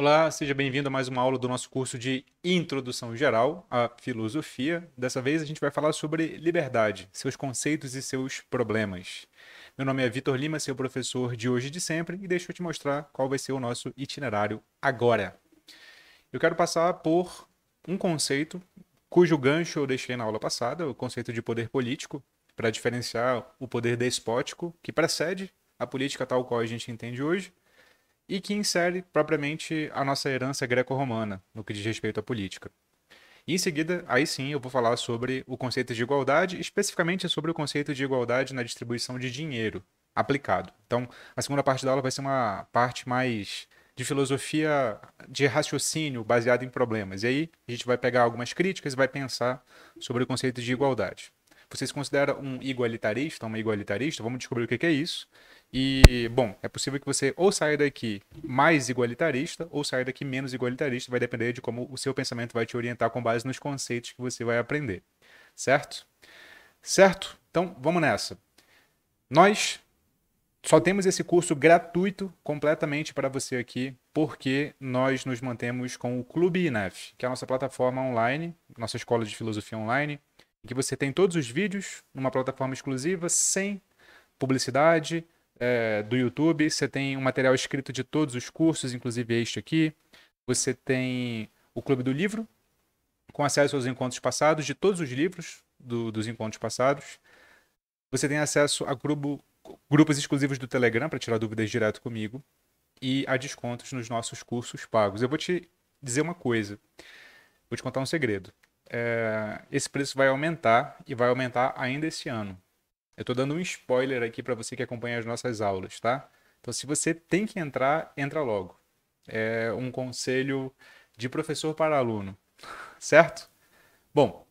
Olá, seja bem-vindo a mais uma aula do nosso curso de Introdução Geral à Filosofia. Dessa vez a gente vai falar sobre liberdade, seus conceitos e seus problemas. Meu nome é Vitor Lima, seu professor de hoje e de sempre, e deixa eu te mostrar qual vai ser o nosso itinerário agora. Eu quero passar por um conceito cujo gancho eu deixei na aula passada, o conceito de poder político, para diferenciar o poder despótico que precede a política tal qual a gente entende hoje e que insere propriamente a nossa herança greco-romana no que diz respeito à política. E em seguida, aí sim, eu vou falar sobre o conceito de igualdade, especificamente sobre o conceito de igualdade na distribuição de dinheiro aplicado. Então, a segunda parte da aula vai ser uma parte mais de filosofia de raciocínio baseado em problemas. E aí a gente vai pegar algumas críticas e vai pensar sobre o conceito de igualdade. Você se considera um igualitarista, uma igualitarista? Vamos descobrir o que é isso. E, bom, é possível que você ou saia daqui mais igualitarista ou saia daqui menos igualitarista, vai depender de como o seu pensamento vai te orientar com base nos conceitos que você vai aprender. Certo? Certo? Então, vamos nessa. Nós só temos esse curso gratuito completamente para você aqui, porque nós nos mantemos com o Clube INEF, que é a nossa plataforma online, nossa escola de filosofia online, em que você tem todos os vídeos numa plataforma exclusiva, sem publicidade, é, do YouTube, você tem um material escrito de todos os cursos, inclusive este aqui. Você tem o Clube do Livro, com acesso aos encontros passados, de todos os livros do, dos encontros passados. Você tem acesso a grupo, grupos exclusivos do Telegram para tirar dúvidas direto comigo e a descontos nos nossos cursos pagos. Eu vou te dizer uma coisa, vou te contar um segredo. É, esse preço vai aumentar e vai aumentar ainda esse ano. Eu estou dando um spoiler aqui para você que acompanha as nossas aulas, tá? Então, se você tem que entrar, entra logo. É um conselho de professor para aluno, certo? Bom,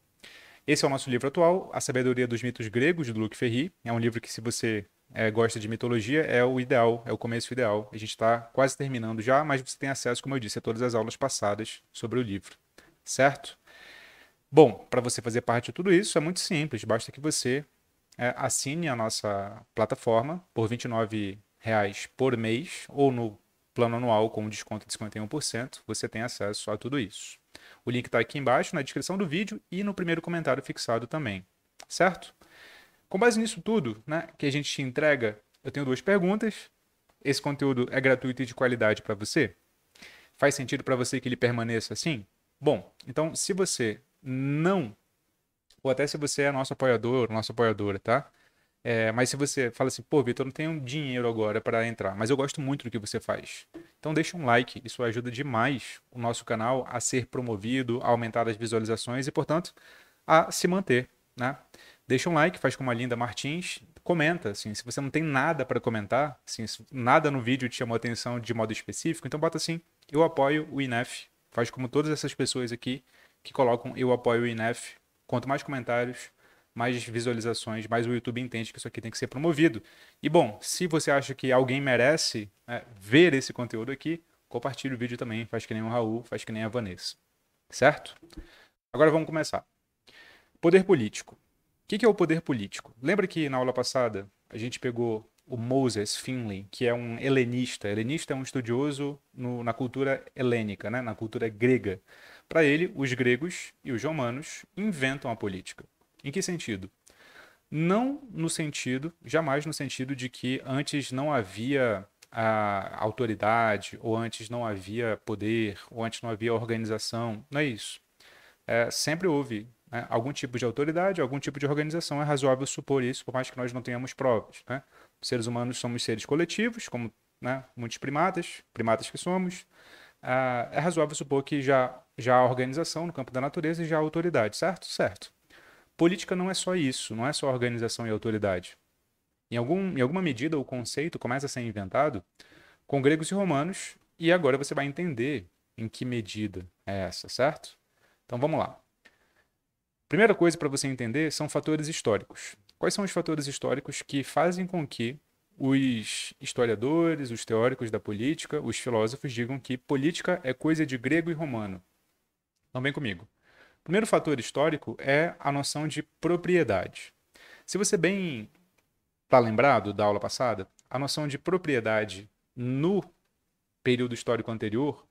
esse é o nosso livro atual, A Sabedoria dos Mitos Gregos, do Luc Ferry. É um livro que, se você é, gosta de mitologia, é o ideal, é o começo ideal. A gente está quase terminando já, mas você tem acesso, como eu disse, a todas as aulas passadas sobre o livro, certo? Bom, para você fazer parte de tudo isso é muito simples, basta que você é, assine a nossa plataforma por R$ 29,00 por mês ou no plano anual com um desconto de 51%, você tem acesso a tudo isso. O link está aqui embaixo na descrição do vídeo e no primeiro comentário fixado também, certo? Com base nisso tudo né, que a gente te entrega, eu tenho duas perguntas. Esse conteúdo é gratuito e de qualidade para você? Faz sentido para você que ele permaneça assim? Bom, então se você não ou até se você é nosso apoiador, nossa apoiadora, tá? É, mas se você fala assim, pô, Vitor, eu não tenho dinheiro agora para entrar, mas eu gosto muito do que você faz. Então deixa um like, isso ajuda demais o nosso canal a ser promovido, a aumentar as visualizações e, portanto, a se manter, né? Deixa um like, faz como a Linda Martins, comenta, assim, se você não tem nada para comentar, assim, nada no vídeo te chamou atenção de modo específico, então bota assim, eu apoio o INEF, faz como todas essas pessoas aqui que colocam eu apoio o INEF Quanto mais comentários, mais visualizações, mais o YouTube entende que isso aqui tem que ser promovido. E bom, se você acha que alguém merece é, ver esse conteúdo aqui, compartilhe o vídeo também, faz que nem o Raul, faz que nem a Vanessa. Certo? Agora vamos começar. Poder político. O que, é o poder político? Lembra que na aula passada a gente pegou o Moses Finley, que é um helenista. Helenista é um estudioso no, na cultura helênica, né? na cultura grega. Para ele, os gregos e os romanos inventam a política. Em que sentido? Não no sentido, jamais no sentido de que antes não havia a autoridade, ou antes não havia poder, ou antes não havia organização. Não é isso. É, sempre houve né, algum tipo de autoridade, algum tipo de organização. É razoável supor isso, por mais que nós não tenhamos provas. Né? Seres humanos somos seres coletivos, como né, muitos primatas, primatas que somos. Ah, é razoável supor que já, já há organização no campo da natureza e já há autoridade, certo? Certo. Política não é só isso, não é só organização e autoridade. Em, algum, em alguma medida, o conceito começa a ser inventado com gregos e romanos, e agora você vai entender em que medida é essa, certo? Então vamos lá. Primeira coisa para você entender são fatores históricos. Quais são os fatores históricos que fazem com que os historiadores, os teóricos da política, os filósofos digam que política é coisa de grego e romano. Não vem comigo. O primeiro fator histórico é a noção de propriedade. Se você bem está lembrado da aula passada, a noção de propriedade no período histórico anterior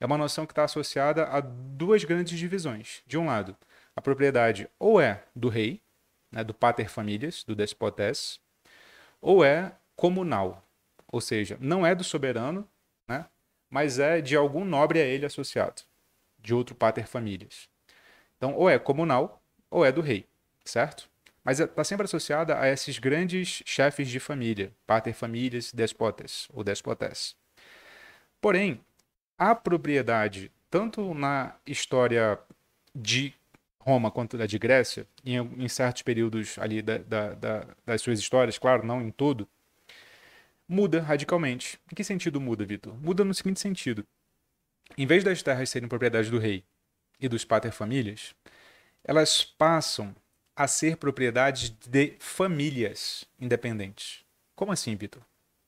é uma noção que está associada a duas grandes divisões. De um lado, a propriedade ou é do rei, né, do pater familias, do despotes, ou é comunal, ou seja, não é do soberano, né? mas é de algum nobre a ele associado, de outro pater familias. Então, ou é comunal ou é do rei, certo? Mas está é, sempre associada a esses grandes chefes de família, pater familias despotes ou despotes. Porém, a propriedade, tanto na história de Roma quanto da de Grécia, em, em certos períodos ali da, da, da, das suas histórias, claro, não em todo, muda radicalmente. Em que sentido muda, Vitor? Muda no seguinte sentido. Em vez das terras serem propriedade do rei e dos paterfamílias, elas passam a ser propriedades de famílias independentes. Como assim, Vitor?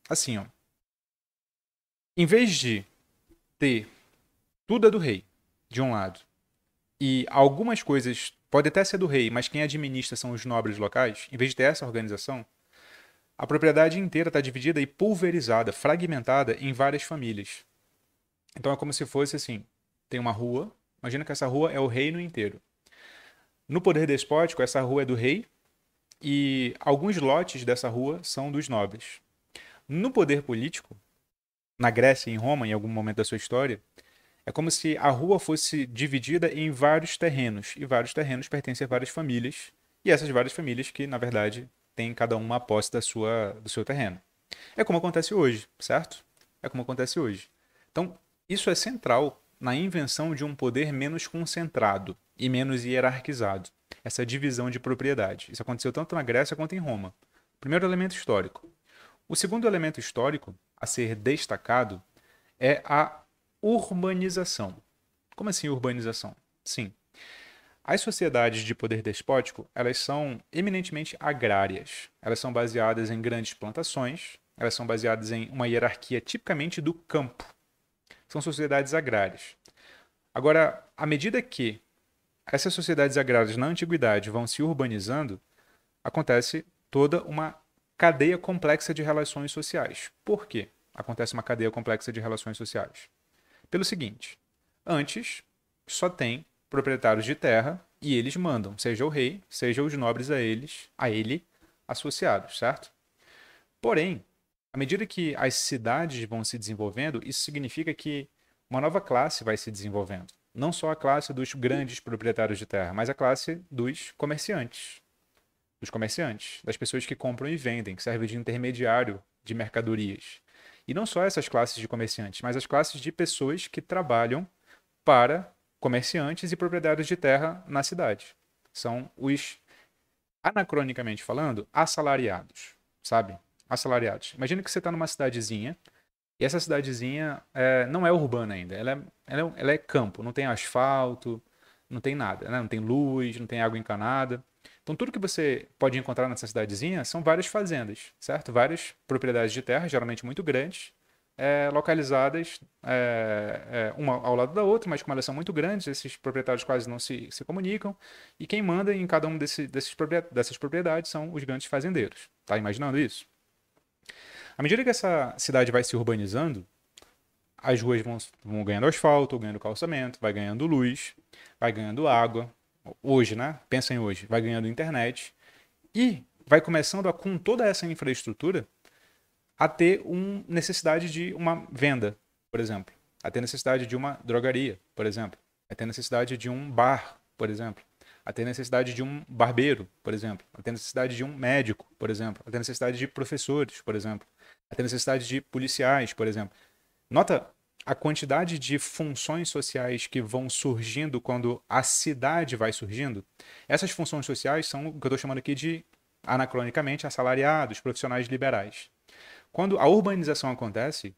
Assim, ó. Em vez de ter tudo é do rei, de um lado, e algumas coisas pode até ser do rei, mas quem administra são os nobres locais, em vez de ter essa organização, a propriedade inteira está dividida e pulverizada, fragmentada em várias famílias. Então é como se fosse assim: tem uma rua, imagina que essa rua é o reino inteiro. No poder despótico, essa rua é do rei e alguns lotes dessa rua são dos nobres. No poder político, na Grécia e em Roma, em algum momento da sua história, é como se a rua fosse dividida em vários terrenos, e vários terrenos pertencem a várias famílias, e essas várias famílias que, na verdade, tem cada uma uma posse da sua, do seu terreno. É como acontece hoje, certo? É como acontece hoje. Então, isso é central na invenção de um poder menos concentrado e menos hierarquizado. Essa divisão de propriedade. Isso aconteceu tanto na Grécia quanto em Roma. Primeiro elemento histórico. O segundo elemento histórico a ser destacado é a urbanização. Como assim urbanização? Sim, as sociedades de poder despótico, elas são eminentemente agrárias. Elas são baseadas em grandes plantações, elas são baseadas em uma hierarquia tipicamente do campo. São sociedades agrárias. Agora, à medida que essas sociedades agrárias na antiguidade vão se urbanizando, acontece toda uma cadeia complexa de relações sociais. Por quê? Acontece uma cadeia complexa de relações sociais. Pelo seguinte, antes só tem proprietários de terra, e eles mandam, seja o rei, seja os nobres a eles, a ele associados, certo? Porém, à medida que as cidades vão se desenvolvendo, isso significa que uma nova classe vai se desenvolvendo. Não só a classe dos grandes proprietários de terra, mas a classe dos comerciantes. Dos comerciantes, das pessoas que compram e vendem, que servem de intermediário de mercadorias. E não só essas classes de comerciantes, mas as classes de pessoas que trabalham para comerciantes e proprietários de terra na cidade. São os, anacronicamente falando, assalariados, sabe? Assalariados. Imagina que você está numa cidadezinha, e essa cidadezinha é, não é urbana ainda, ela é, ela, é, ela é campo, não tem asfalto, não tem nada, né? não tem luz, não tem água encanada. Então, tudo que você pode encontrar nessa cidadezinha são várias fazendas, certo? Várias propriedades de terra, geralmente muito grandes, é, localizadas é, é, uma ao lado da outra, mas como elas são muito grandes, esses proprietários quase não se, se comunicam, e quem manda em cada um desse, desses dessas propriedades são os grandes fazendeiros. Está imaginando isso? À medida que essa cidade vai se urbanizando, as ruas vão, vão ganhando asfalto, ganhando calçamento, vai ganhando luz, vai ganhando água. Hoje, né? Pensa em hoje, vai ganhando internet. E vai começando a, com toda essa infraestrutura, a ter uma necessidade de uma venda, por exemplo, a ter necessidade de uma drogaria, por exemplo, a ter necessidade de um bar, por exemplo, a ter necessidade de um barbeiro, por exemplo, a ter necessidade de um médico, por exemplo, a ter necessidade de professores, por exemplo, a ter necessidade de policiais, por exemplo. Nota a quantidade de funções sociais que vão surgindo quando a cidade vai surgindo. Essas funções sociais são o que eu estou chamando aqui de, anacronicamente, assalariados, profissionais liberais quando a urbanização acontece,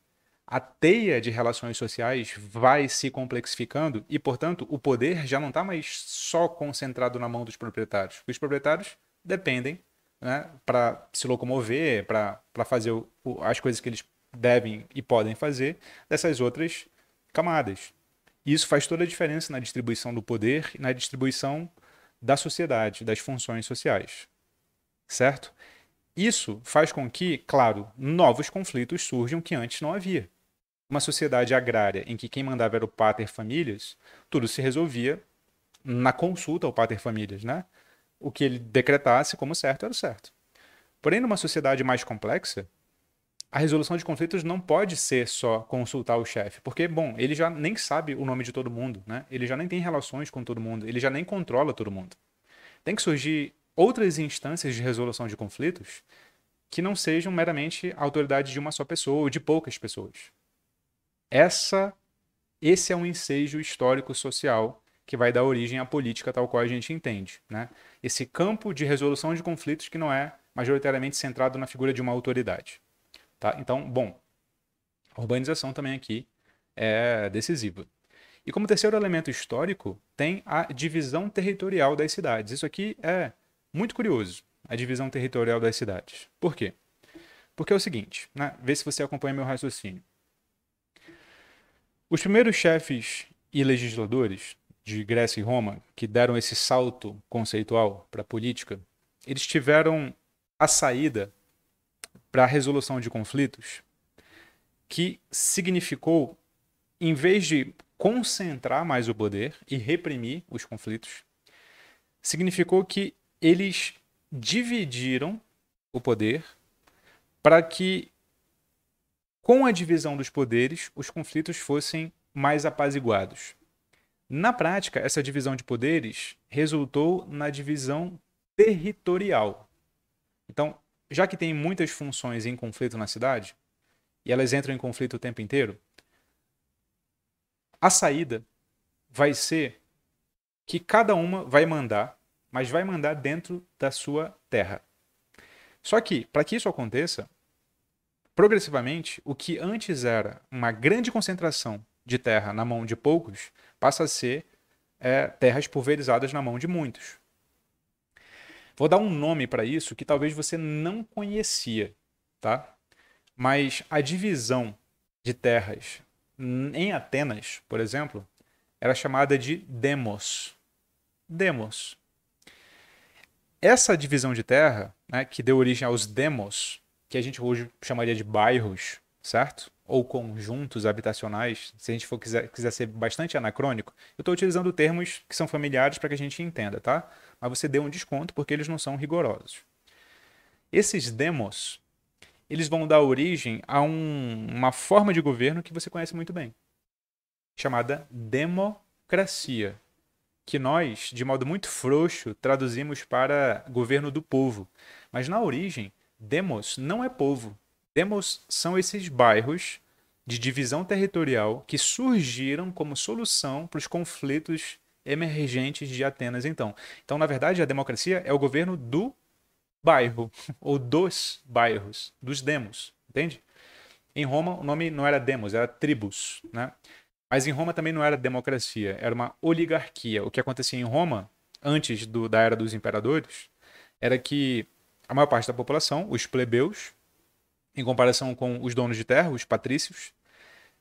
a teia de relações sociais vai se complexificando e, portanto, o poder já não está mais só concentrado na mão dos proprietários. Os proprietários dependem né, para se locomover, para fazer o, o, as coisas que eles devem e podem fazer dessas outras camadas. E isso faz toda a diferença na distribuição do poder e na distribuição da sociedade, das funções sociais. Certo? Isso faz com que, claro, novos conflitos surjam que antes não havia. Uma sociedade agrária em que quem mandava era o pater famílias, tudo se resolvia na consulta ao pater famílias, né? O que ele decretasse como certo era o certo. Porém, numa sociedade mais complexa, a resolução de conflitos não pode ser só consultar o chefe, porque, bom, ele já nem sabe o nome de todo mundo, né? Ele já nem tem relações com todo mundo, ele já nem controla todo mundo. Tem que surgir outras instâncias de resolução de conflitos que não sejam meramente a autoridade de uma só pessoa ou de poucas pessoas. Essa, esse é um ensejo histórico social que vai dar origem à política tal qual a gente entende, né? Esse campo de resolução de conflitos que não é majoritariamente centrado na figura de uma autoridade, tá? Então, bom, a urbanização também aqui é decisiva. E como terceiro elemento histórico, tem a divisão territorial das cidades. Isso aqui é muito curioso a divisão territorial das cidades. Por quê? Porque é o seguinte, né? vê se você acompanha meu raciocínio. Os primeiros chefes e legisladores de Grécia e Roma que deram esse salto conceitual para a política, eles tiveram a saída para a resolução de conflitos que significou, em vez de concentrar mais o poder e reprimir os conflitos, significou que eles dividiram o poder para que, com a divisão dos poderes, os conflitos fossem mais apaziguados. Na prática, essa divisão de poderes resultou na divisão territorial. Então, já que tem muitas funções em conflito na cidade, e elas entram em conflito o tempo inteiro, a saída vai ser que cada uma vai mandar mas vai mandar dentro da sua terra. Só que, para que isso aconteça, progressivamente, o que antes era uma grande concentração de terra na mão de poucos, passa a ser é, terras pulverizadas na mão de muitos. Vou dar um nome para isso que talvez você não conhecia, tá? Mas a divisão de terras em Atenas, por exemplo, era chamada de demos. Demos essa divisão de terra, né, que deu origem aos demos, que a gente hoje chamaria de bairros, certo? Ou conjuntos habitacionais, se a gente for quiser, quiser ser bastante anacrônico, eu estou utilizando termos que são familiares para que a gente entenda, tá? Mas você deu um desconto porque eles não são rigorosos. Esses demos, eles vão dar origem a um, uma forma de governo que você conhece muito bem, chamada democracia que nós, de modo muito frouxo, traduzimos para governo do povo. Mas na origem, demos não é povo. Demos são esses bairros de divisão territorial que surgiram como solução para os conflitos emergentes de Atenas então. Então, na verdade, a democracia é o governo do bairro ou dos bairros, dos demos, entende? Em Roma, o nome não era demos, era tribos, né? Mas em Roma também não era democracia, era uma oligarquia. O que acontecia em Roma, antes do, da era dos imperadores, era que a maior parte da população, os plebeus, em comparação com os donos de terra, os patrícios,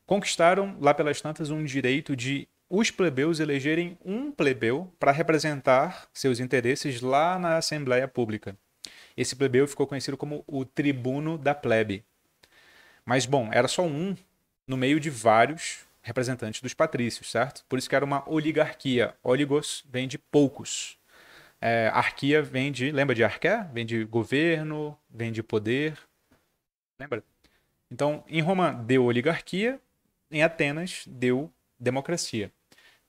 conquistaram lá pelas tantas um direito de os plebeus elegerem um plebeu para representar seus interesses lá na Assembleia Pública. Esse plebeu ficou conhecido como o tribuno da plebe. Mas, bom, era só um no meio de vários representante dos patrícios, certo? Por isso que era uma oligarquia. Oligos vem de poucos. É, arquia vem de. Lembra de arqué? Vem de governo, vem de poder. Lembra? Então, em Roma deu oligarquia, em Atenas deu democracia.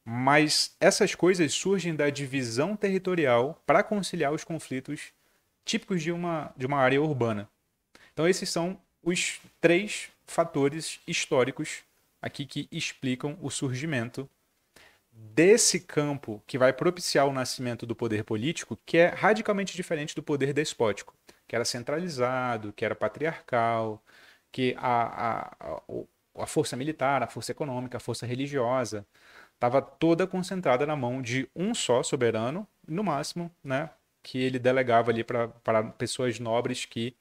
Mas essas coisas surgem da divisão territorial para conciliar os conflitos típicos de uma, de uma área urbana. Então, esses são os três fatores históricos aqui que explicam o surgimento desse campo que vai propiciar o nascimento do poder político, que é radicalmente diferente do poder despótico, que era centralizado, que era patriarcal, que a, a, a força militar, a força econômica, a força religiosa estava toda concentrada na mão de um só soberano, no máximo, né, que ele delegava ali para pessoas nobres que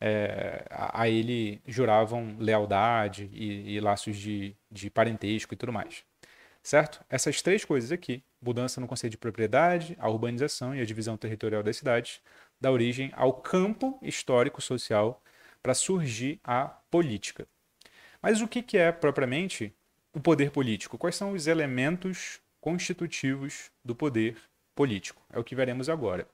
é, a, ele juravam lealdade e, e laços de, de parentesco e tudo mais. Certo? Essas três coisas aqui, mudança no conceito de propriedade, a urbanização e a divisão territorial das cidades, dá origem ao campo histórico-social para surgir a política. Mas o que, que é propriamente o poder político? Quais são os elementos constitutivos do poder político? É o que veremos agora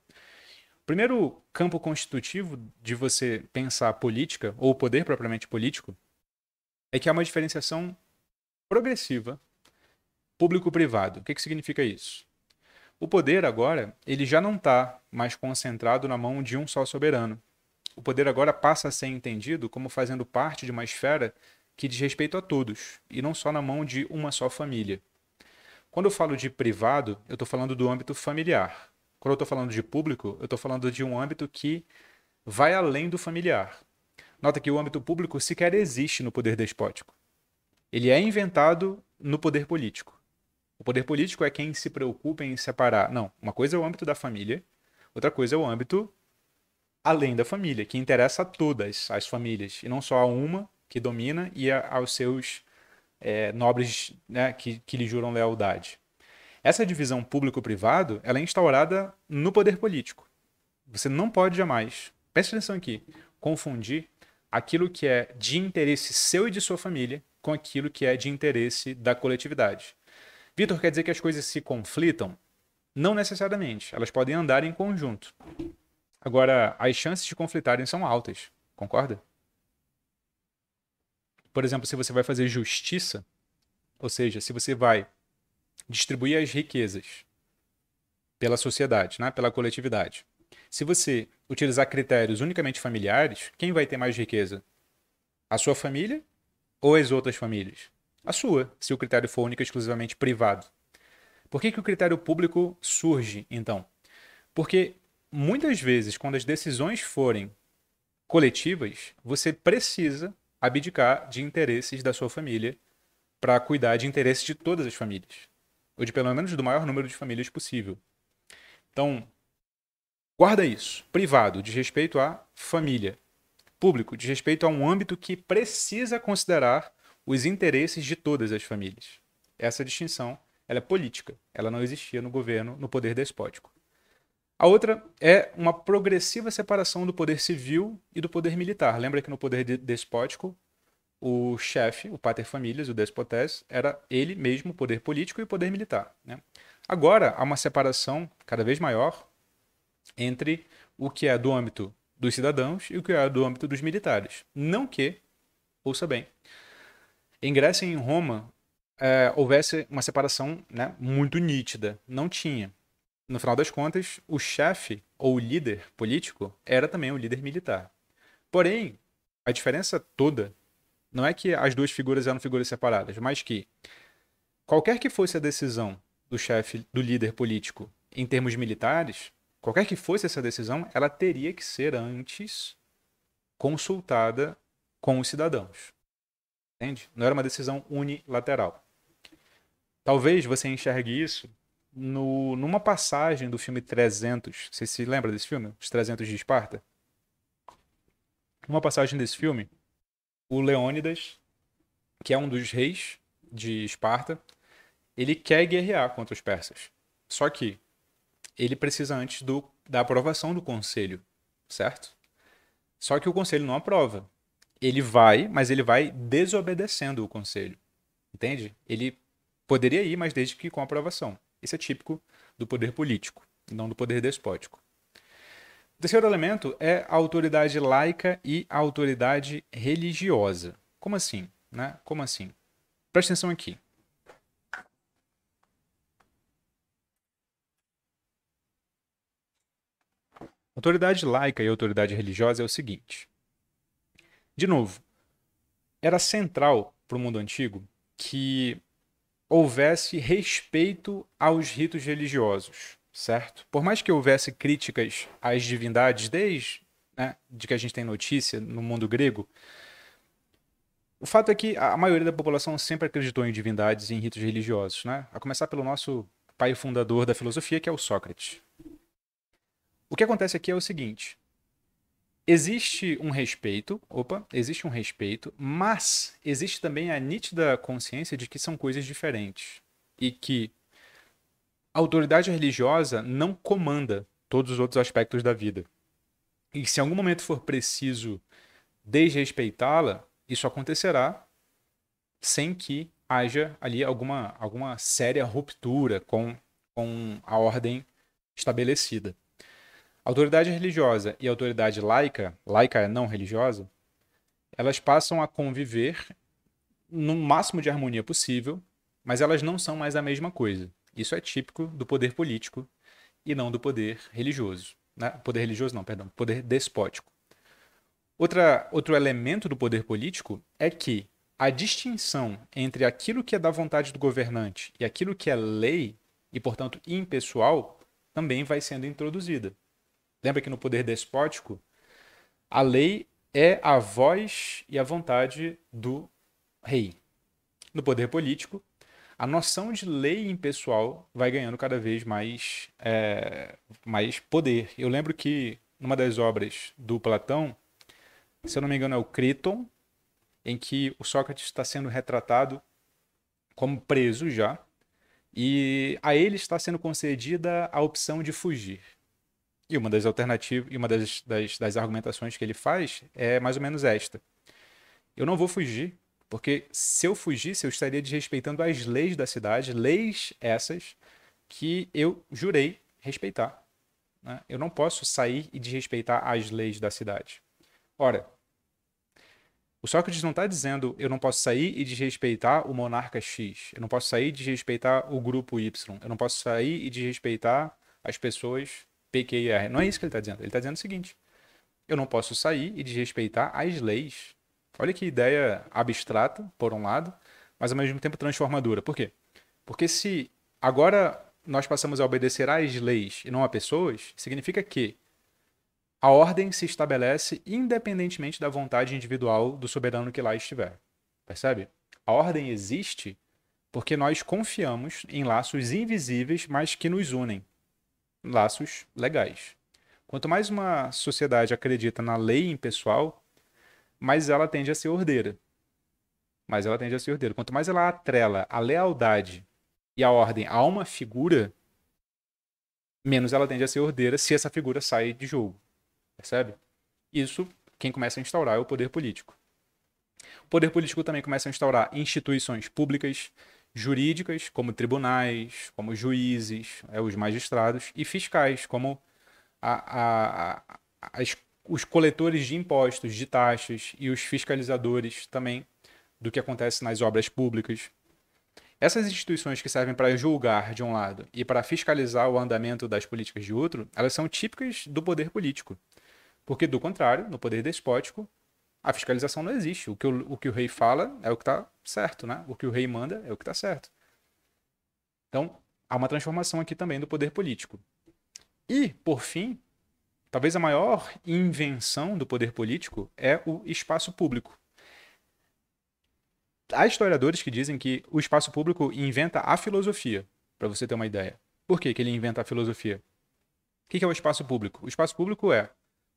primeiro campo constitutivo de você pensar política, ou poder propriamente político, é que há uma diferenciação progressiva público-privado. O que, que significa isso? O poder agora, ele já não está mais concentrado na mão de um só soberano. O poder agora passa a ser entendido como fazendo parte de uma esfera que diz respeito a todos, e não só na mão de uma só família. Quando eu falo de privado, eu estou falando do âmbito familiar. Quando eu estou falando de público, eu estou falando de um âmbito que vai além do familiar. Nota que o âmbito público sequer existe no poder despótico. Ele é inventado no poder político. O poder político é quem se preocupa em separar. Não, uma coisa é o âmbito da família, outra coisa é o âmbito além da família, que interessa a todas as famílias, e não só a uma que domina e a, aos seus é, nobres né, que, que lhe juram lealdade. Essa divisão público-privado, ela é instaurada no poder político. Você não pode jamais, preste atenção aqui, confundir aquilo que é de interesse seu e de sua família com aquilo que é de interesse da coletividade. Vitor, quer dizer que as coisas se conflitam? Não necessariamente, elas podem andar em conjunto. Agora, as chances de conflitarem são altas, concorda? Por exemplo, se você vai fazer justiça, ou seja, se você vai distribuir as riquezas pela sociedade, né? pela coletividade. Se você utilizar critérios unicamente familiares, quem vai ter mais riqueza? A sua família ou as outras famílias? A sua, se o critério for único e exclusivamente privado. Por que, que o critério público surge, então? Porque muitas vezes, quando as decisões forem coletivas, você precisa abdicar de interesses da sua família para cuidar de interesses de todas as famílias ou de pelo menos do maior número de famílias possível. Então, guarda isso. Privado, de respeito à família. Público, de respeito a um âmbito que precisa considerar os interesses de todas as famílias. Essa distinção ela é política, ela não existia no governo, no poder despótico. A outra é uma progressiva separação do poder civil e do poder militar. Lembra que no poder despótico, o chefe, o pater familias, o despotés, era ele mesmo poder político e poder militar. Né? Agora há uma separação cada vez maior entre o que é do âmbito dos cidadãos e o que é do âmbito dos militares. Não que, ouça bem, em Grécia e em Roma é, houvesse uma separação né, muito nítida. Não tinha. No final das contas, o chefe ou o líder político era também o líder militar. Porém, a diferença toda não é que as duas figuras eram figuras separadas, mas que qualquer que fosse a decisão do chefe, do líder político em termos militares, qualquer que fosse essa decisão, ela teria que ser antes consultada com os cidadãos. Entende? Não era uma decisão unilateral. Talvez você enxergue isso no, numa passagem do filme 300. Você se lembra desse filme? Os 300 de Esparta? Uma passagem desse filme, o Leônidas, que é um dos reis de Esparta, ele quer guerrear contra os persas. Só que ele precisa antes do, da aprovação do conselho, certo? Só que o conselho não aprova. Ele vai, mas ele vai desobedecendo o conselho. Entende? Ele poderia ir, mas desde que com aprovação. Isso é típico do poder político, não do poder despótico terceiro elemento é a autoridade laica e a autoridade religiosa. Como assim? Né? Como assim? Presta atenção aqui. Autoridade laica e autoridade religiosa é o seguinte. De novo, era central para o mundo antigo que houvesse respeito aos ritos religiosos certo? Por mais que houvesse críticas às divindades desde né, de que a gente tem notícia no mundo grego, o fato é que a maioria da população sempre acreditou em divindades e em ritos religiosos, né? A começar pelo nosso pai fundador da filosofia, que é o Sócrates. O que acontece aqui é o seguinte: existe um respeito, opa, existe um respeito, mas existe também a nítida consciência de que são coisas diferentes e que a autoridade religiosa não comanda todos os outros aspectos da vida. E se em algum momento for preciso desrespeitá-la, isso acontecerá sem que haja ali alguma, alguma séria ruptura com, com a ordem estabelecida. A autoridade religiosa e a autoridade laica, laica é não religiosa, elas passam a conviver no máximo de harmonia possível, mas elas não são mais a mesma coisa. Isso é típico do poder político e não do poder religioso. Né? Poder religioso não, perdão, poder despótico. Outra, outro elemento do poder político é que a distinção entre aquilo que é da vontade do governante e aquilo que é lei, e portanto impessoal, também vai sendo introduzida. Lembra que no poder despótico, a lei é a voz e a vontade do rei. No poder político, a noção de lei impessoal vai ganhando cada vez mais, é, mais poder. Eu lembro que numa das obras do Platão, se eu não me engano é o Criton, em que o Sócrates está sendo retratado como preso já, e a ele está sendo concedida a opção de fugir. E uma das alternativas, e uma das, das, das argumentações que ele faz é mais ou menos esta. Eu não vou fugir, porque se eu fugisse, eu estaria desrespeitando as leis da cidade, leis essas que eu jurei respeitar. Né? Eu não posso sair e desrespeitar as leis da cidade. Ora, o Sócrates não está dizendo eu não posso sair e desrespeitar o monarca X, eu não posso sair e desrespeitar o grupo Y, eu não posso sair e desrespeitar as pessoas P, Q e R. Não é isso que ele está dizendo. Ele está dizendo o seguinte: eu não posso sair e desrespeitar as leis Olha que ideia abstrata, por um lado, mas ao mesmo tempo transformadora. Por quê? Porque se agora nós passamos a obedecer às leis e não a pessoas, significa que a ordem se estabelece independentemente da vontade individual do soberano que lá estiver. Percebe? A ordem existe porque nós confiamos em laços invisíveis, mas que nos unem laços legais. Quanto mais uma sociedade acredita na lei impessoal, mas ela tende a ser ordeira. Mas ela tende a ser ordeira. Quanto mais ela atrela a lealdade e a ordem a uma figura, menos ela tende a ser ordeira se essa figura sai de jogo. Percebe? Isso quem começa a instaurar é o poder político. O poder político também começa a instaurar instituições públicas, jurídicas, como tribunais, como juízes, é, os magistrados, e fiscais, como a, a, a, as os coletores de impostos, de taxas e os fiscalizadores também do que acontece nas obras públicas. Essas instituições que servem para julgar de um lado e para fiscalizar o andamento das políticas de outro, elas são típicas do poder político. Porque, do contrário, no poder despótico, a fiscalização não existe. O que o, o que o rei fala é o que está certo, né? O que o rei manda é o que está certo. Então, há uma transformação aqui também do poder político. E, por fim, Talvez a maior invenção do poder político é o espaço público. Há historiadores que dizem que o espaço público inventa a filosofia, para você ter uma ideia. Por que, que ele inventa a filosofia? O que, que é o espaço público? O espaço público é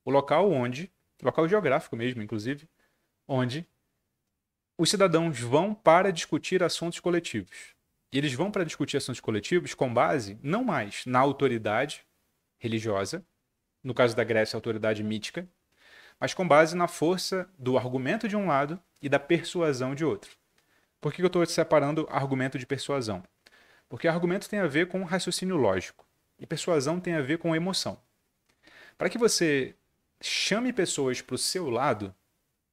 o local onde, local geográfico mesmo, inclusive, onde os cidadãos vão para discutir assuntos coletivos. E eles vão para discutir assuntos coletivos com base não mais na autoridade religiosa, no caso da Grécia, a autoridade mítica, mas com base na força do argumento de um lado e da persuasão de outro. Por que eu estou separando argumento de persuasão? Porque argumento tem a ver com raciocínio lógico e persuasão tem a ver com emoção. Para que você chame pessoas para o seu lado,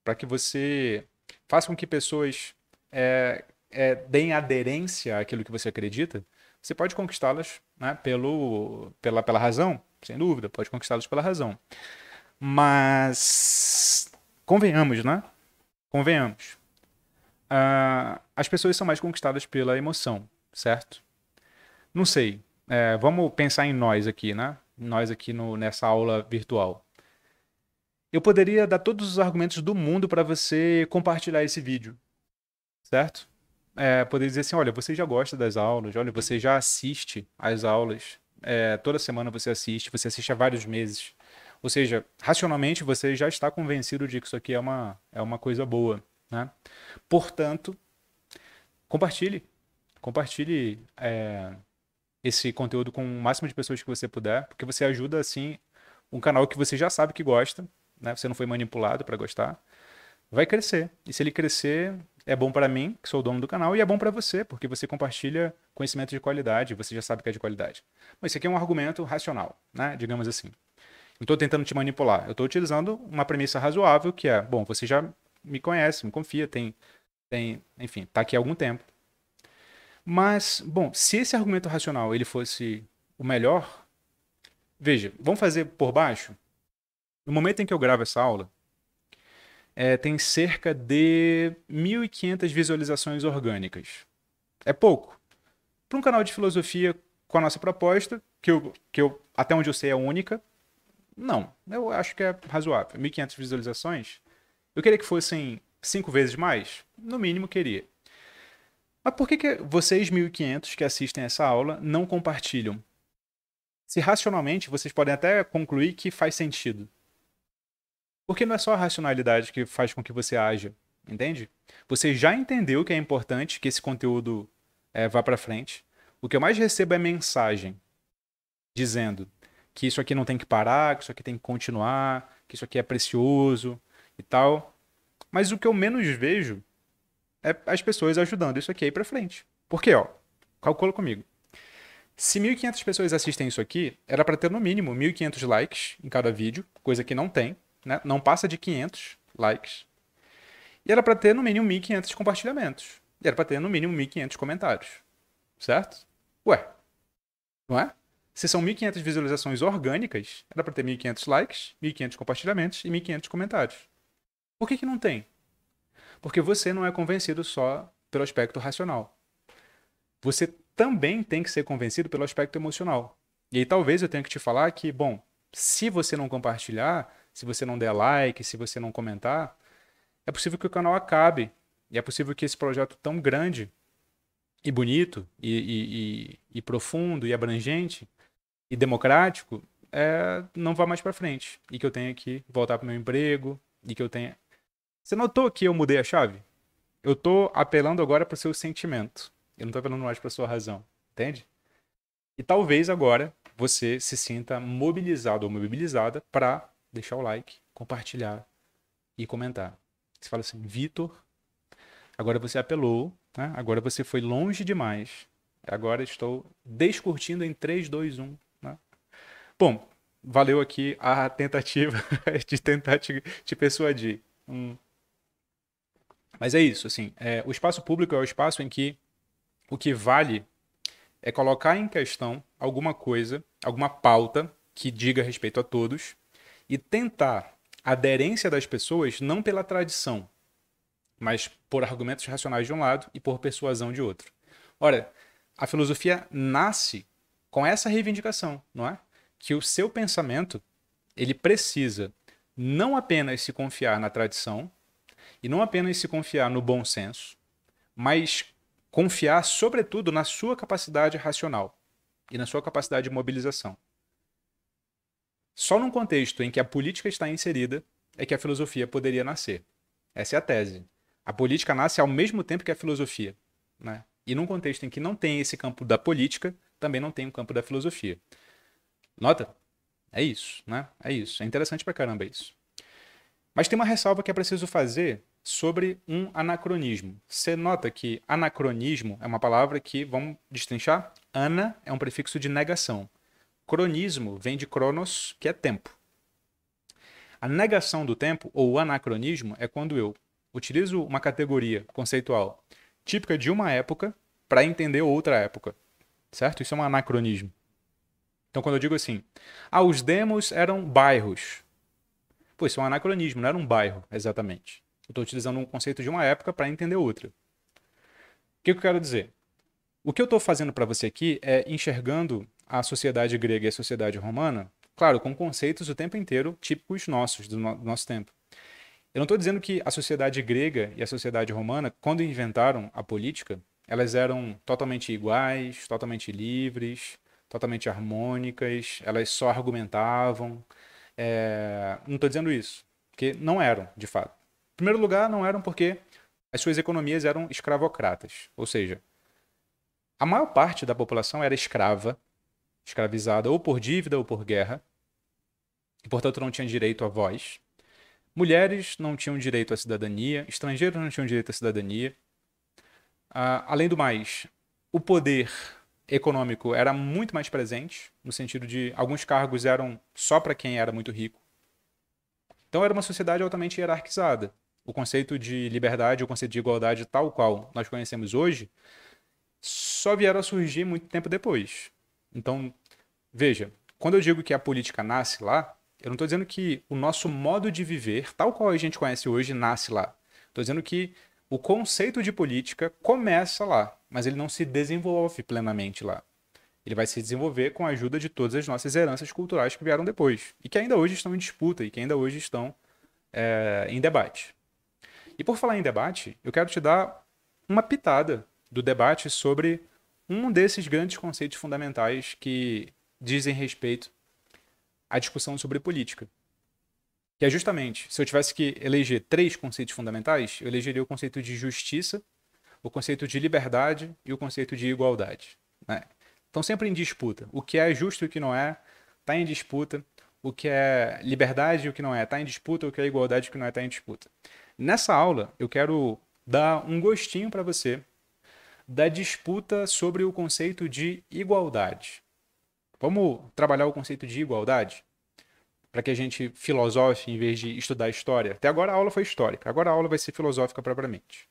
para que você faça com que pessoas é, é, deem aderência àquilo que você acredita, você pode conquistá-las né, pelo, pela, pela razão, sem dúvida, pode conquistá-los pela razão. Mas convenhamos, né? Convenhamos. Uh, as pessoas são mais conquistadas pela emoção, certo? Não sei. É, vamos pensar em nós aqui, né? Nós aqui no, nessa aula virtual. Eu poderia dar todos os argumentos do mundo para você compartilhar esse vídeo, certo? É, poder dizer assim, olha, você já gosta das aulas, olha, você já assiste às aulas, é, toda semana você assiste, você assiste há vários meses. Ou seja, racionalmente você já está convencido de que isso aqui é uma, é uma coisa boa. Né? Portanto, compartilhe. Compartilhe é, esse conteúdo com o máximo de pessoas que você puder, porque você ajuda, assim, um canal que você já sabe que gosta, né? você não foi manipulado para gostar vai crescer. E se ele crescer, é bom para mim, que sou o dono do canal, e é bom para você, porque você compartilha conhecimento de qualidade, você já sabe que é de qualidade. Mas isso aqui é um argumento racional, né? Digamos assim. Não estou tentando te manipular, eu estou utilizando uma premissa razoável que é, bom, você já me conhece, me confia, tem, tem, enfim, está aqui há algum tempo. Mas, bom, se esse argumento racional ele fosse o melhor, veja, vamos fazer por baixo. No momento em que eu gravo essa aula, é, tem cerca de 1.500 visualizações orgânicas. É pouco. Para um canal de filosofia com a nossa proposta, que eu, que eu até onde eu sei é única, não, eu acho que é razoável. 1.500 visualizações, eu queria que fossem cinco vezes mais, no mínimo queria. Mas por que, que vocês 1.500 que assistem essa aula não compartilham? Se racionalmente vocês podem até concluir que faz sentido, porque não é só a racionalidade que faz com que você haja, entende? Você já entendeu que é importante que esse conteúdo é, vá para frente. O que eu mais recebo é mensagem dizendo que isso aqui não tem que parar, que isso aqui tem que continuar, que isso aqui é precioso e tal. Mas o que eu menos vejo é as pessoas ajudando isso aqui aí para frente. Porque, ó, calcula comigo. Se 1.500 pessoas assistem isso aqui, era para ter no mínimo 1.500 likes em cada vídeo, coisa que não tem né? não passa de 500 likes. E era para ter no mínimo 1.500 compartilhamentos. E era para ter no mínimo 1.500 comentários. Certo? Ué, não é? Se são 1.500 visualizações orgânicas, era para ter 1.500 likes, 1.500 compartilhamentos e 1.500 comentários. Por que, que não tem? Porque você não é convencido só pelo aspecto racional. Você também tem que ser convencido pelo aspecto emocional. E aí talvez eu tenha que te falar que, bom, se você não compartilhar, se você não der like, se você não comentar, é possível que o canal acabe. E é possível que esse projeto tão grande e bonito e, e, e, e profundo e abrangente e democrático é, não vá mais para frente e que eu tenha que voltar para meu emprego e que eu tenha. Você notou que eu mudei a chave? Eu tô apelando agora para o seu sentimento. Eu não tô apelando mais para sua razão, entende? E talvez agora você se sinta mobilizado ou mobilizada para deixar o like, compartilhar e comentar. Você fala assim, Vitor, agora você apelou, né? agora você foi longe demais. Agora estou descurtindo em 3, 2, 1. Né? Bom, valeu aqui a tentativa de tentar te, te persuadir. Hum. Mas é isso, assim, é, o espaço público é o espaço em que o que vale é colocar em questão alguma coisa, alguma pauta que diga respeito a todos, e tentar a aderência das pessoas não pela tradição, mas por argumentos racionais de um lado e por persuasão de outro. Ora, a filosofia nasce com essa reivindicação, não é? Que o seu pensamento ele precisa não apenas se confiar na tradição e não apenas se confiar no bom senso, mas confiar sobretudo na sua capacidade racional e na sua capacidade de mobilização. Só num contexto em que a política está inserida é que a filosofia poderia nascer. Essa é a tese. A política nasce ao mesmo tempo que a filosofia. Né? E num contexto em que não tem esse campo da política, também não tem o campo da filosofia. Nota? É isso, né? É isso. É interessante pra caramba isso. Mas tem uma ressalva que é preciso fazer sobre um anacronismo. Você nota que anacronismo é uma palavra que, vamos destrinchar? Ana é um prefixo de negação. Cronismo vem de cronos, que é tempo. A negação do tempo, ou anacronismo, é quando eu utilizo uma categoria conceitual típica de uma época para entender outra época. Certo? Isso é um anacronismo. Então, quando eu digo assim, ah, os demos eram bairros. Pô, isso é um anacronismo, não era um bairro, exatamente. Eu estou utilizando um conceito de uma época para entender outra. O que, que eu quero dizer? O que eu estou fazendo para você aqui é enxergando a sociedade grega e a sociedade romana, claro, com conceitos o tempo inteiro típicos nossos, do, no do nosso tempo. Eu não estou dizendo que a sociedade grega e a sociedade romana, quando inventaram a política, elas eram totalmente iguais, totalmente livres, totalmente harmônicas, elas só argumentavam. É... Não estou dizendo isso, porque não eram, de fato. Em primeiro lugar, não eram porque as suas economias eram escravocratas, ou seja, a maior parte da população era escrava, escravizada ou por dívida ou por guerra, e portanto não tinha direito à voz. Mulheres não tinham direito à cidadania, estrangeiros não tinham direito à cidadania. Uh, além do mais, o poder econômico era muito mais presente, no sentido de alguns cargos eram só para quem era muito rico. Então era uma sociedade altamente hierarquizada. O conceito de liberdade, o conceito de igualdade tal qual nós conhecemos hoje, só vieram a surgir muito tempo depois. Então, veja, quando eu digo que a política nasce lá, eu não estou dizendo que o nosso modo de viver, tal qual a gente conhece hoje, nasce lá. Estou dizendo que o conceito de política começa lá, mas ele não se desenvolve plenamente lá. Ele vai se desenvolver com a ajuda de todas as nossas heranças culturais que vieram depois e que ainda hoje estão em disputa e que ainda hoje estão é, em debate. E por falar em debate, eu quero te dar uma pitada do debate sobre um desses grandes conceitos fundamentais que dizem respeito à discussão sobre política. Que é justamente, se eu tivesse que eleger três conceitos fundamentais, eu elegeria o conceito de justiça, o conceito de liberdade e o conceito de igualdade. Né? Estão sempre em disputa. O que é justo e o que não é, está em disputa. O que é liberdade e o que não é, está em disputa. O que é igualdade e o que não é, está em disputa. Nessa aula, eu quero dar um gostinho para você da disputa sobre o conceito de igualdade. Vamos trabalhar o conceito de igualdade? Para que a gente filosofe em vez de estudar história. Até agora a aula foi histórica, agora a aula vai ser filosófica propriamente.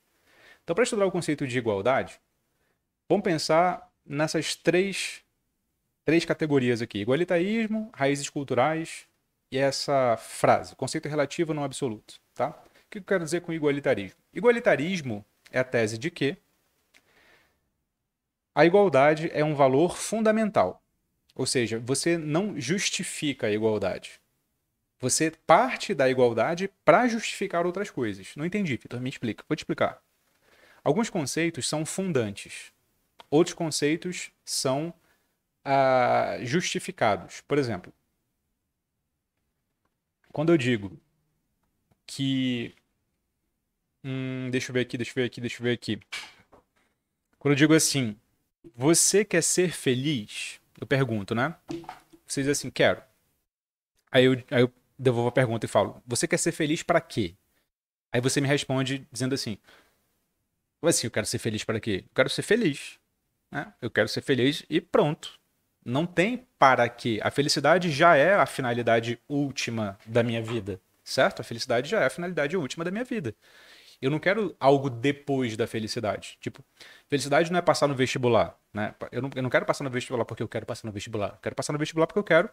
Então, para estudar o conceito de igualdade, vamos pensar nessas três, três categorias aqui: igualitarismo, raízes culturais e essa frase, conceito relativo não absoluto. Tá? O que eu quero dizer com igualitarismo? Igualitarismo é a tese de que a igualdade é um valor fundamental. Ou seja, você não justifica a igualdade. Você parte da igualdade para justificar outras coisas. Não entendi, Vitor, me explica. Vou te explicar. Alguns conceitos são fundantes. Outros conceitos são ah, justificados. Por exemplo, quando eu digo que. Hum, deixa eu ver aqui, deixa eu ver aqui, deixa eu ver aqui. Quando eu digo assim, você quer ser feliz? Eu pergunto, né? Você diz assim, quero. Aí eu, aí eu devolvo a pergunta e falo, você quer ser feliz para quê? Aí você me responde dizendo assim, assim, eu quero ser feliz para quê? Eu quero ser feliz. Né? Eu quero ser feliz e pronto. Não tem para quê. A felicidade já é a finalidade última da minha vida, certo? A felicidade já é a finalidade última da minha vida. Eu não quero algo depois da felicidade. Tipo, felicidade não é passar no vestibular, né? Eu não, eu não quero passar no vestibular porque eu quero passar no vestibular. Eu quero passar no vestibular porque eu quero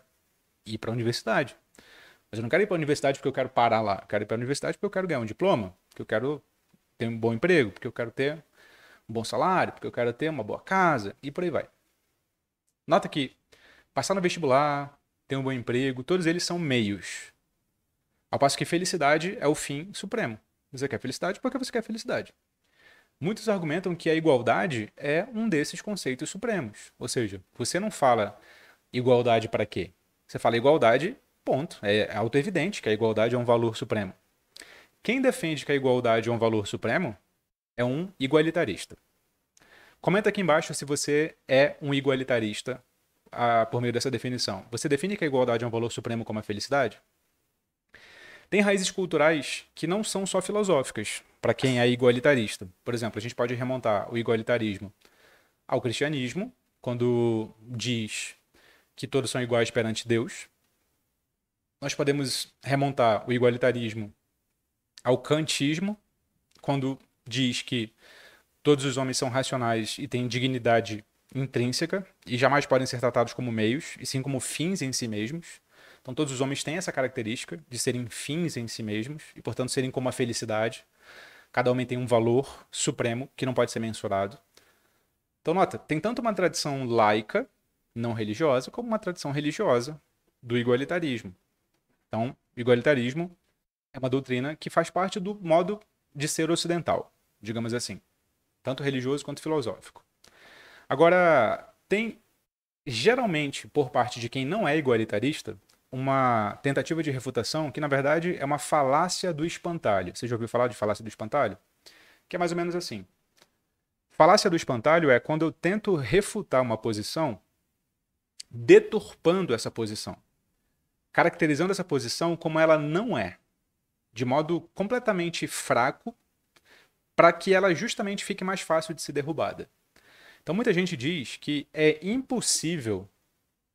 ir para a universidade. Mas eu não quero ir para a universidade porque eu quero parar lá. Eu quero ir para a universidade porque eu quero ganhar um diploma, porque eu quero ter um bom emprego, porque eu quero ter um bom salário, porque eu quero ter uma boa casa e por aí vai. Nota que passar no vestibular, ter um bom emprego, todos eles são meios. Ao passo que felicidade é o fim supremo. Você quer felicidade porque você quer felicidade. Muitos argumentam que a igualdade é um desses conceitos supremos. Ou seja, você não fala igualdade para quê? Você fala igualdade, ponto. É autoevidente que a igualdade é um valor supremo. Quem defende que a igualdade é um valor supremo é um igualitarista. Comenta aqui embaixo se você é um igualitarista a, ah, por meio dessa definição. Você define que a igualdade é um valor supremo como a felicidade? Tem raízes culturais que não são só filosóficas, para quem é igualitarista. Por exemplo, a gente pode remontar o igualitarismo ao cristianismo, quando diz que todos são iguais perante Deus. Nós podemos remontar o igualitarismo ao kantismo, quando diz que todos os homens são racionais e têm dignidade intrínseca e jamais podem ser tratados como meios, e sim como fins em si mesmos. Então, todos os homens têm essa característica de serem fins em si mesmos e, portanto, serem como a felicidade. Cada homem tem um valor supremo que não pode ser mensurado. Então, nota, tem tanto uma tradição laica, não religiosa, como uma tradição religiosa do igualitarismo. Então, igualitarismo é uma doutrina que faz parte do modo de ser ocidental, digamos assim, tanto religioso quanto filosófico. Agora, tem geralmente por parte de quem não é igualitarista uma tentativa de refutação que, na verdade, é uma falácia do espantalho. Você já ouviu falar de falácia do espantalho? Que é mais ou menos assim. Falácia do espantalho é quando eu tento refutar uma posição deturpando essa posição, caracterizando essa posição como ela não é, de modo completamente fraco, para que ela justamente fique mais fácil de ser derrubada. Então muita gente diz que é impossível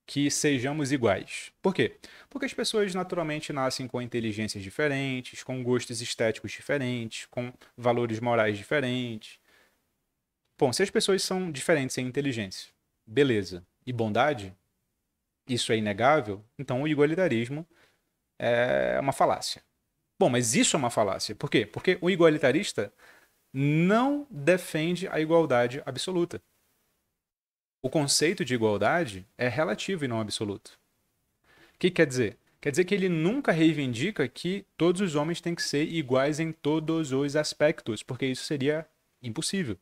que sejamos iguais. Por quê? Porque as pessoas naturalmente nascem com inteligências diferentes, com gostos estéticos diferentes, com valores morais diferentes. Bom, se as pessoas são diferentes em inteligência, beleza, e bondade, isso é inegável, então o igualitarismo é uma falácia. Bom, mas isso é uma falácia. Por quê? Porque o igualitarista não defende a igualdade absoluta o conceito de igualdade é relativo e não absoluto. O que quer dizer? Quer dizer que ele nunca reivindica que todos os homens têm que ser iguais em todos os aspectos, porque isso seria impossível.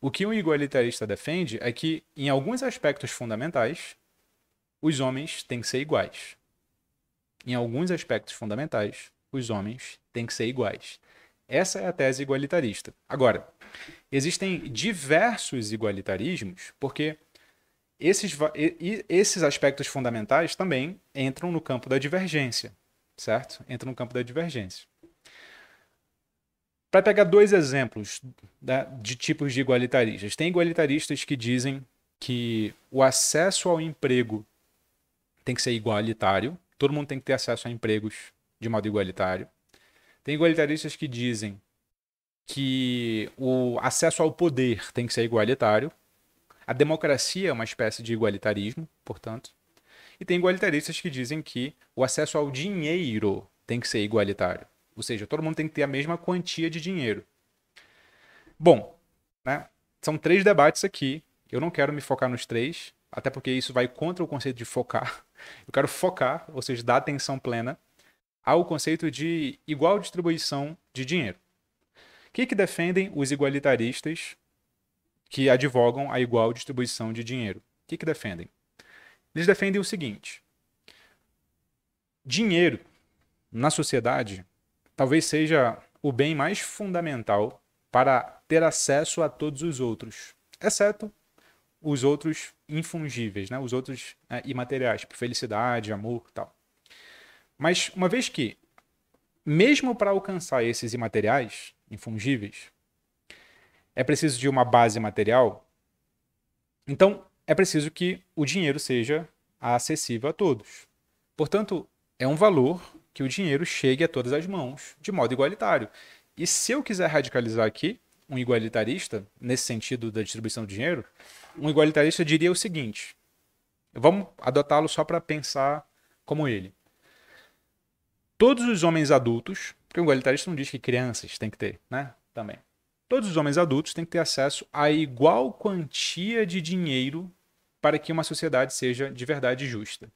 O que um igualitarista defende é que, em alguns aspectos fundamentais, os homens têm que ser iguais. Em alguns aspectos fundamentais, os homens têm que ser iguais. Essa é a tese igualitarista. Agora, Existem diversos igualitarismos, porque esses, esses aspectos fundamentais também entram no campo da divergência, certo? Entram no campo da divergência. Para pegar dois exemplos né, de tipos de igualitaristas, tem igualitaristas que dizem que o acesso ao emprego tem que ser igualitário, todo mundo tem que ter acesso a empregos de modo igualitário. Tem igualitaristas que dizem que o acesso ao poder tem que ser igualitário. A democracia é uma espécie de igualitarismo, portanto. E tem igualitaristas que dizem que o acesso ao dinheiro tem que ser igualitário. Ou seja, todo mundo tem que ter a mesma quantia de dinheiro. Bom, né? são três debates aqui. Eu não quero me focar nos três, até porque isso vai contra o conceito de focar. Eu quero focar, ou seja, dar atenção plena ao conceito de igual distribuição de dinheiro que, que defendem os igualitaristas que advogam a igual distribuição de dinheiro? O que, que defendem? Eles defendem o seguinte: dinheiro na sociedade talvez seja o bem mais fundamental para ter acesso a todos os outros, exceto os outros infungíveis, né? os outros é, imateriais, tipo felicidade, amor tal. Mas uma vez que, mesmo para alcançar esses imateriais, infungíveis? É preciso de uma base material? Então, é preciso que o dinheiro seja acessível a todos. Portanto, é um valor que o dinheiro chegue a todas as mãos, de modo igualitário. E se eu quiser radicalizar aqui, um igualitarista, nesse sentido da distribuição do dinheiro, um igualitarista diria o seguinte: vamos adotá-lo só para pensar como ele. Todos os homens adultos porque o igualitarismo não diz que crianças têm que ter, né? Também. Todos os homens adultos têm que ter acesso a igual quantia de dinheiro para que uma sociedade seja de verdade justa.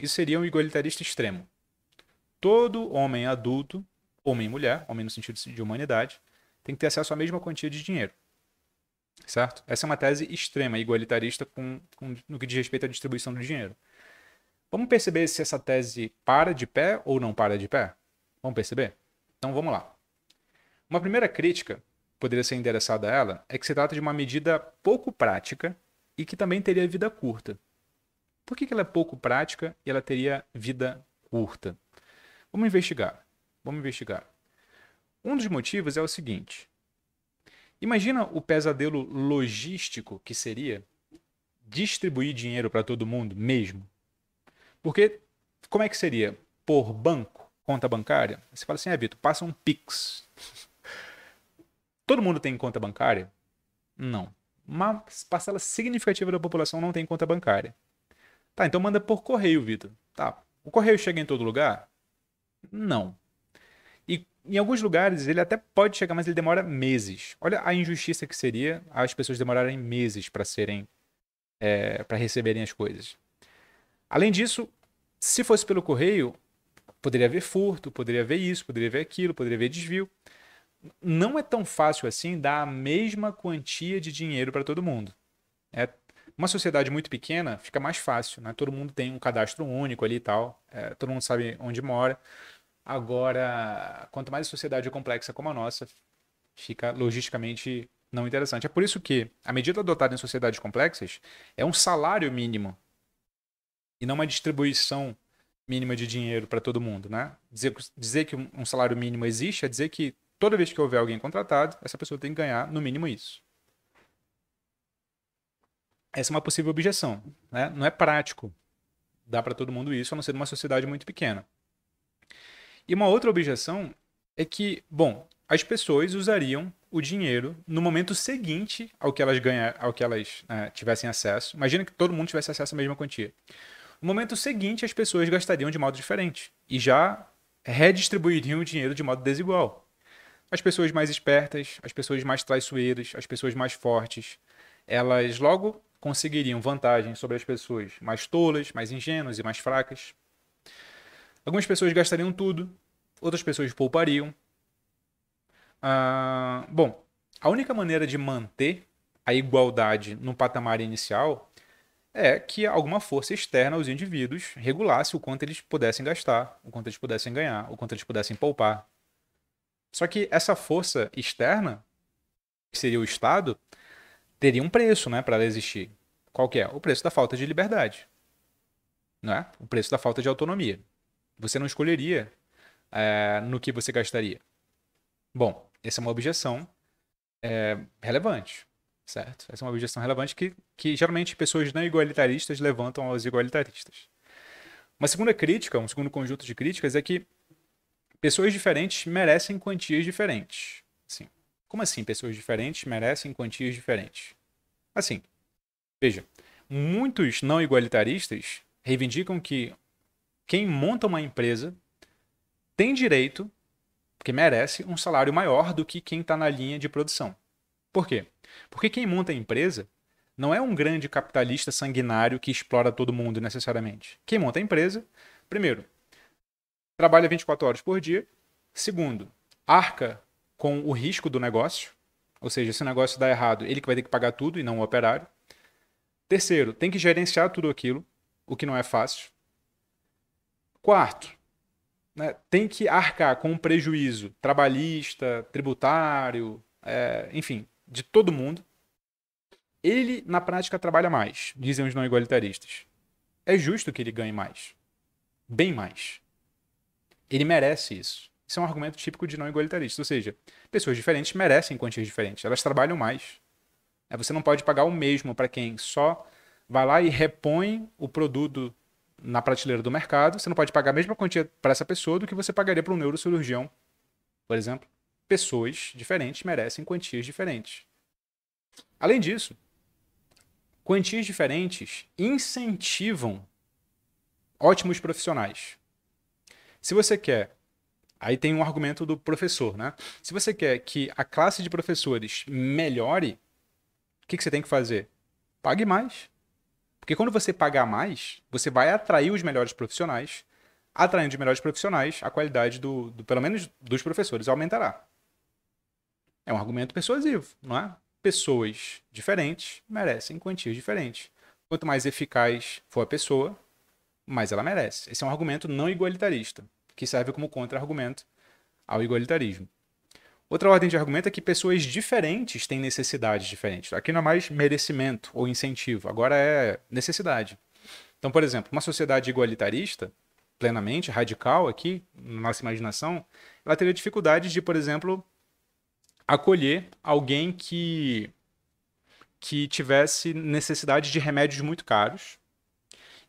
Isso seria um igualitarista extremo. Todo homem adulto, homem e mulher, homem no sentido de humanidade, tem que ter acesso à mesma quantia de dinheiro. Certo? Essa é uma tese extrema, igualitarista, com, com, no que diz respeito à distribuição do dinheiro. Vamos perceber se essa tese para de pé ou não para de pé? Vamos perceber? Então vamos lá. Uma primeira crítica poderia ser endereçada a ela é que se trata de uma medida pouco prática e que também teria vida curta. Por que, que ela é pouco prática e ela teria vida curta? Vamos investigar. Vamos investigar. Um dos motivos é o seguinte: imagina o pesadelo logístico que seria distribuir dinheiro para todo mundo mesmo. Porque como é que seria? Por banco? conta bancária? Você fala assim, é, Vitor, passa um Pix. Todo mundo tem conta bancária? Não. Uma parcela significativa da população não tem conta bancária. Tá, então manda por correio, Vitor. Tá. O correio chega em todo lugar? Não. E em alguns lugares ele até pode chegar, mas ele demora meses. Olha a injustiça que seria as pessoas demorarem meses para serem é, eh, para receberem as coisas. Além disso, se fosse pelo correio, Poderia haver furto, poderia haver isso, poderia haver aquilo, poderia haver desvio. Não é tão fácil assim dar a mesma quantia de dinheiro para todo mundo. É uma sociedade muito pequena fica mais fácil, né? Todo mundo tem um cadastro único ali e tal, é, todo mundo sabe onde mora. Agora, quanto mais a sociedade é complexa como a nossa, fica logisticamente não interessante. É por isso que a medida adotada em sociedades complexas é um salário mínimo e não uma distribuição mínima de dinheiro para todo mundo, né? Dizer, dizer que um salário mínimo existe é dizer que toda vez que houver alguém contratado, essa pessoa tem que ganhar no mínimo isso. Essa é uma possível objeção, né? Não é prático dar para todo mundo isso, a não ser numa sociedade muito pequena. E uma outra objeção é que, bom, as pessoas usariam o dinheiro no momento seguinte ao que elas ganhar, ao que elas é, tivessem acesso. Imagina que todo mundo tivesse acesso à mesma quantia. No momento seguinte, as pessoas gastariam de modo diferente e já redistribuiriam o dinheiro de modo desigual. As pessoas mais espertas, as pessoas mais traiçoeiras, as pessoas mais fortes, elas logo conseguiriam vantagem sobre as pessoas mais tolas, mais ingênuas e mais fracas. Algumas pessoas gastariam tudo, outras pessoas poupariam. Ah, bom, a única maneira de manter a igualdade no patamar inicial é que alguma força externa aos indivíduos regulasse o quanto eles pudessem gastar, o quanto eles pudessem ganhar, o quanto eles pudessem poupar. Só que essa força externa, que seria o Estado, teria um preço né, para ela existir. Qual que é? O preço da falta de liberdade. Não é? O preço da falta de autonomia. Você não escolheria é, no que você gastaria. Bom, essa é uma objeção é, relevante. Certo? Essa é uma objeção relevante que, que geralmente pessoas não igualitaristas levantam aos igualitaristas. Uma segunda crítica, um segundo conjunto de críticas é que pessoas diferentes merecem quantias diferentes. Assim, como assim pessoas diferentes merecem quantias diferentes? Assim, veja, muitos não igualitaristas reivindicam que quem monta uma empresa tem direito, porque merece, um salário maior do que quem está na linha de produção. Por quê? Porque quem monta a empresa não é um grande capitalista sanguinário que explora todo mundo necessariamente. Quem monta a empresa, primeiro, trabalha 24 horas por dia. Segundo, arca com o risco do negócio. Ou seja, se o negócio dá errado, ele que vai ter que pagar tudo e não o operário. Terceiro, tem que gerenciar tudo aquilo, o que não é fácil. Quarto, né, tem que arcar com o prejuízo trabalhista, tributário, é, enfim, de todo mundo. Ele, na prática, trabalha mais, dizem os não igualitaristas. É justo que ele ganhe mais. Bem mais. Ele merece isso. Isso é um argumento típico de não igualitarista. Ou seja, pessoas diferentes merecem quantias diferentes. Elas trabalham mais. É, você não pode pagar o mesmo para quem só vai lá e repõe o produto na prateleira do mercado. Você não pode pagar a mesma quantia para essa pessoa do que você pagaria para um neurocirurgião, por exemplo pessoas diferentes merecem quantias diferentes. Além disso, quantias diferentes incentivam ótimos profissionais. Se você quer, aí tem um argumento do professor, né? Se você quer que a classe de professores melhore, o que, que você tem que fazer? Pague mais. Porque quando você pagar mais, você vai atrair os melhores profissionais. Atraindo os melhores profissionais, a qualidade do, do pelo menos dos professores aumentará. É um argumento persuasivo, não é? Pessoas diferentes merecem quantias diferentes. Quanto mais eficaz for a pessoa, mais ela merece. Esse é um argumento não igualitarista, que serve como contra-argumento ao igualitarismo. Outra ordem de argumento é que pessoas diferentes têm necessidades diferentes. Aqui não é mais merecimento ou incentivo, agora é necessidade. Então, por exemplo, uma sociedade igualitarista, plenamente radical aqui, na nossa imaginação, ela teria dificuldades de, por exemplo, acolher alguém que que tivesse necessidade de remédios muito caros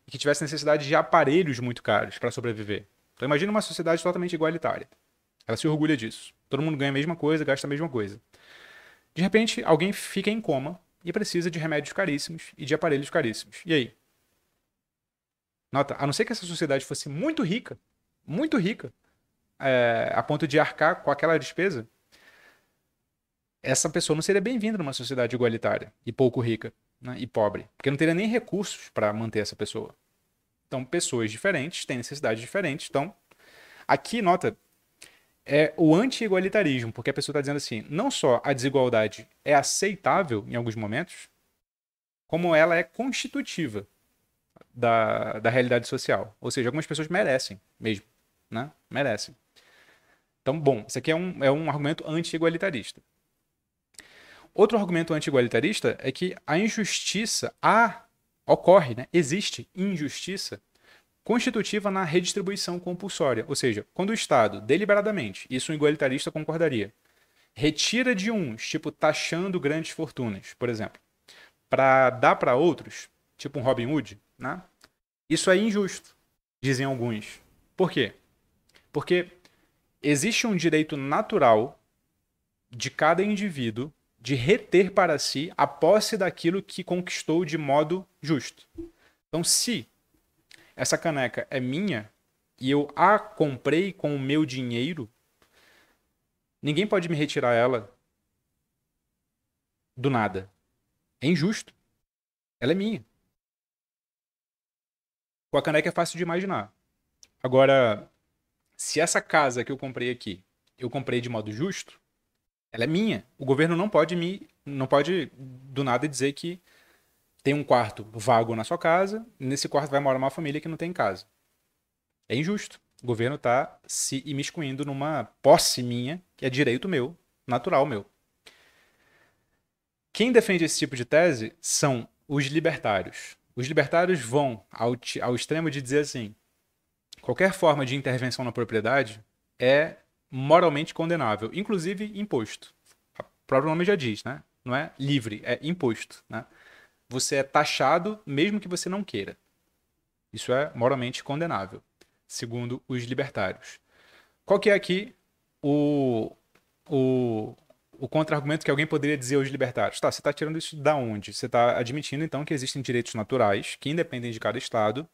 e que tivesse necessidade de aparelhos muito caros para sobreviver. Então imagina uma sociedade totalmente igualitária. Ela se orgulha disso. Todo mundo ganha a mesma coisa, gasta a mesma coisa. De repente, alguém fica em coma e precisa de remédios caríssimos e de aparelhos caríssimos. E aí? Nota, a não ser que essa sociedade fosse muito rica, muito rica, é, a ponto de arcar com aquela despesa, essa pessoa não seria bem-vinda numa sociedade igualitária e pouco rica né, e pobre, porque não teria nem recursos para manter essa pessoa. Então, pessoas diferentes têm necessidades diferentes. Então, aqui, nota, é o anti-igualitarismo, porque a pessoa está dizendo assim: não só a desigualdade é aceitável em alguns momentos, como ela é constitutiva da, da realidade social. Ou seja, algumas pessoas merecem mesmo, né? Merecem. Então, bom, isso aqui é um, é um argumento anti-igualitarista. Outro argumento anti-igualitarista é que a injustiça, há ocorre, né? existe injustiça constitutiva na redistribuição compulsória, ou seja, quando o Estado deliberadamente, isso um igualitarista concordaria, retira de uns, tipo taxando grandes fortunas, por exemplo, para dar para outros, tipo um Robin Hood, né? Isso é injusto, dizem alguns. Por quê? Porque existe um direito natural de cada indivíduo de reter para si a posse daquilo que conquistou de modo justo. Então, se essa caneca é minha e eu a comprei com o meu dinheiro, ninguém pode me retirar ela do nada. É injusto. Ela é minha. Com a caneca é fácil de imaginar. Agora, se essa casa que eu comprei aqui, eu comprei de modo justo, ela é minha. O governo não pode me. não pode do nada dizer que tem um quarto vago na sua casa, nesse quarto vai morar uma família que não tem casa. É injusto. O governo está se imiscuindo numa posse minha, que é direito meu, natural meu. Quem defende esse tipo de tese são os libertários. Os libertários vão ao, ao extremo de dizer assim: qualquer forma de intervenção na propriedade é moralmente condenável, inclusive imposto. O próprio nome já diz, né? Não é livre, é imposto, né? Você é taxado mesmo que você não queira. Isso é moralmente condenável, segundo os libertários. Qual que é aqui o, o, o contra-argumento que alguém poderia dizer aos libertários? Tá, você está tirando isso da onde? Você está admitindo, então, que existem direitos naturais que independem de cada Estado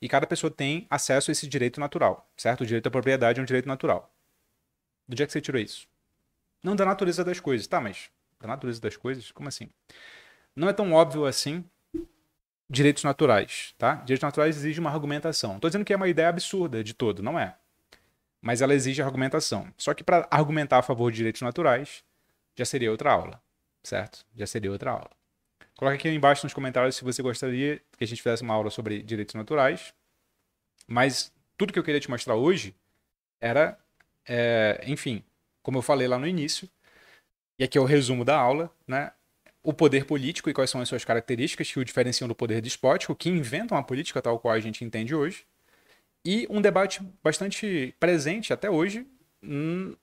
e cada pessoa tem acesso a esse direito natural, certo? O direito à propriedade é um direito natural. Do dia que você tirou isso? Não da natureza das coisas. Tá, mas da natureza das coisas? Como assim? Não é tão óbvio assim direitos naturais, tá? Direitos naturais exigem uma argumentação. Estou dizendo que é uma ideia absurda de todo, não é. Mas ela exige argumentação. Só que para argumentar a favor de direitos naturais, já seria outra aula, certo? Já seria outra aula. Coloca aqui embaixo nos comentários se você gostaria que a gente fizesse uma aula sobre direitos naturais. Mas tudo que eu queria te mostrar hoje era é, enfim, como eu falei lá no início, e aqui é o resumo da aula, né? O poder político e quais são as suas características que o diferenciam do poder despótico, que inventam a política tal qual a gente entende hoje, e um debate bastante presente até hoje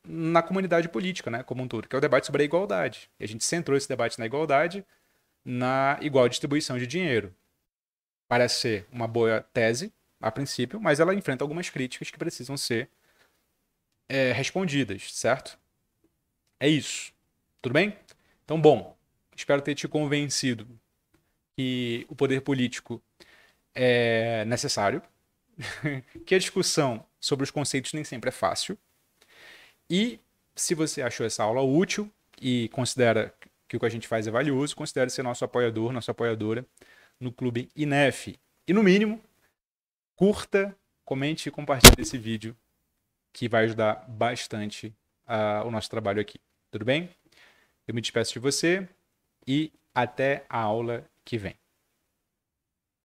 na comunidade política, né, como um todo, que é o debate sobre a igualdade. E a gente centrou esse debate na igualdade, na igual distribuição de dinheiro. Parece ser uma boa tese, a princípio, mas ela enfrenta algumas críticas que precisam ser é, respondidas, certo? É isso. Tudo bem? Então, bom, espero ter te convencido que o poder político é necessário, que a discussão sobre os conceitos nem sempre é fácil. E se você achou essa aula útil e considera que o que a gente faz é valioso, considere ser nosso apoiador, nossa apoiadora no Clube INEF. E no mínimo, curta, comente e compartilhe esse vídeo que vai ajudar bastante uh, o nosso trabalho aqui. Tudo bem? Eu me despeço de você e até a aula que vem.